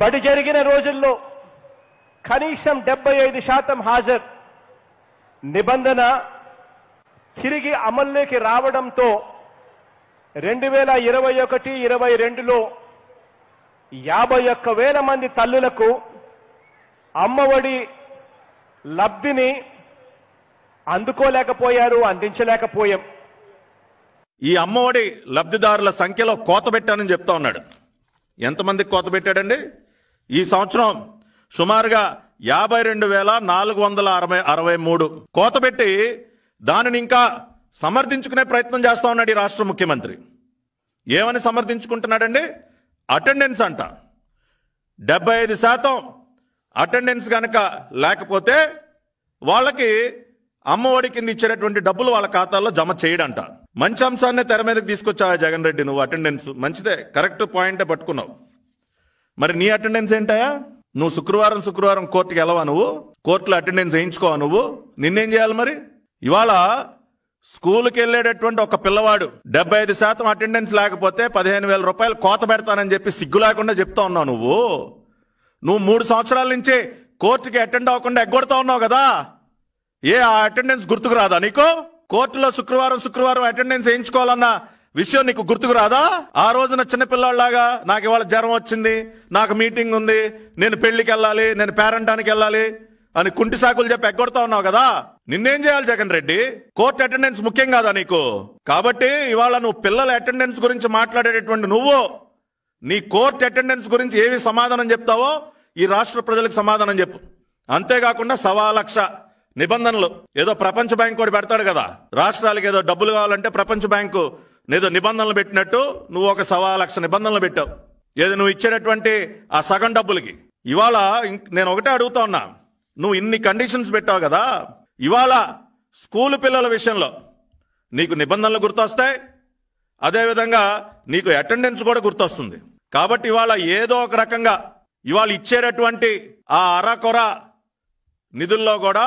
బడి జరిగిన రోజుల్లో కనీసం డెబ్బై ఐదు శాతం హాజర్ నిబంధన తిరిగి అమల్లోకి రావడంతో రెండు వేల ఇరవై ఒకటి ఇరవై రెండులో యాభై ఒక్క వేల మంది తల్లులకు అమ్మఒడి లబ్ధిని అందుకోలేకపోయారు అందించలేకపోయాం ఈ అమ్మఒడి లబ్ధిదారుల సంఖ్యలో కోత పెట్టానని చెప్తా ఉన్నాడు ఎంతమందికి కోత పెట్టాడండి ఈ సంవత్సరం సుమారుగా యాభై రెండు వేల నాలుగు వందల అరవై అరవై మూడు కోత పెట్టి దానిని ఇంకా సమర్థించుకునే ప్రయత్నం చేస్తా ఉన్నాడు ఈ రాష్ట్ర ముఖ్యమంత్రి ఏమని సమర్థించుకుంటున్నాడండి అటెండెన్స్ అంట డెబ్బై ఐదు శాతం అటెండెన్స్ కనుక లేకపోతే వాళ్ళకి అమ్మఒడి కింద ఇచ్చేటటువంటి డబ్బులు వాళ్ళ ఖాతాల్లో జమ చేయడంట మంచి అంశాన్నే తెర మీదకి తీసుకొచ్చావు జగన్ రెడ్డి నువ్వు అటెండెన్స్ మంచిదే కరెక్ట్ పాయింటే పట్టుకున్నావు మరి నీ అటెండెన్స్ ఏంటయా నువ్వు శుక్రవారం శుక్రవారం కోర్టుకి వెళ్ళవా నువ్వు కోర్టులో అటెండెన్స్ వేయించుకోవా నువ్వు నిన్నేం చేయాలి మరి ఇవాళ స్కూల్కి వెళ్ళేటటువంటి ఒక పిల్లవాడు డెబ్బై ఐదు శాతం అటెండెన్స్ లేకపోతే పదిహేను వేల రూపాయలు కోత పెడతానని చెప్పి సిగ్గు లేకుండా చెప్తా ఉన్నావు నువ్వు నువ్వు మూడు సంవత్సరాల నుంచి కోర్టుకి అటెండ్ అవ్వకుండా ఎగ్గొడతా ఉన్నావు కదా ఏ ఆ అటెండెన్స్ గుర్తుకు రాదా నీకు కోర్టులో శుక్రవారం శుక్రవారం అటెండెన్స్ వేయించుకోవాలన్న విషయం నీకు గుర్తుకు రాదా ఆ రోజున చిన్నపిల్లాడిలాగా నాకు ఇవాళ జ్వరం వచ్చింది నాకు మీటింగ్ ఉంది నేను పెళ్లికి వెళ్ళాలి నేను పేరంటానికి వెళ్ళాలి అని కుంటి సాకులు చెప్పి ఎగ్గొడతా ఉన్నావు కదా నిన్నేం చేయాలి జగన్ రెడ్డి కోర్టు అటెండెన్స్ ముఖ్యం కాదా నీకు కాబట్టి ఇవాళ నువ్వు పిల్లల అటెండెన్స్ గురించి మాట్లాడేటటువంటి నువ్వు నీ కోర్టు అటెండెన్స్ గురించి ఏవి సమాధానం చెప్తావో ఈ రాష్ట్ర ప్రజలకు సమాధానం చెప్పు అంతేకాకుండా సవా లక్ష నిబంధనలు ఏదో ప్రపంచ బ్యాంక్ కూడా పెడతాడు కదా రాష్ట్రాలకు ఏదో డబ్బులు కావాలంటే ప్రపంచ బ్యాంకు ఏదో నిబంధనలు పెట్టినట్టు నువ్వు ఒక సవా లక్ష నిబంధనలు పెట్టావు ఏదో నువ్వు ఇచ్చేటటువంటి ఆ సగం డబ్బులకి ఇవాళ నేను ఒకటే అడుగుతా ఉన్నా నువ్వు ఇన్ని కండిషన్స్ పెట్టావు కదా ఇవాళ స్కూల్ పిల్లల విషయంలో నీకు నిబంధనలు గుర్తొస్తాయి అదేవిధంగా నీకు అటెండెన్స్ కూడా గుర్తొస్తుంది కాబట్టి ఇవాళ ఏదో ఒక రకంగా ఇవాళ ఇచ్చేటటువంటి ఆ అరకొర నిధుల్లో కూడా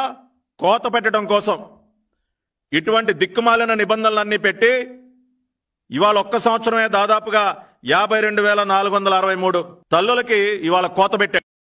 కోత పెట్టడం కోసం ఇటువంటి దిక్కుమాలిన నిబంధనలన్నీ పెట్టి ఇవాళ ఒక్క సంవత్సరమే దాదాపుగా యాభై రెండు వేల నాలుగు వందల అరవై మూడు తల్లులకి ఇవాళ కోత పెట్టారు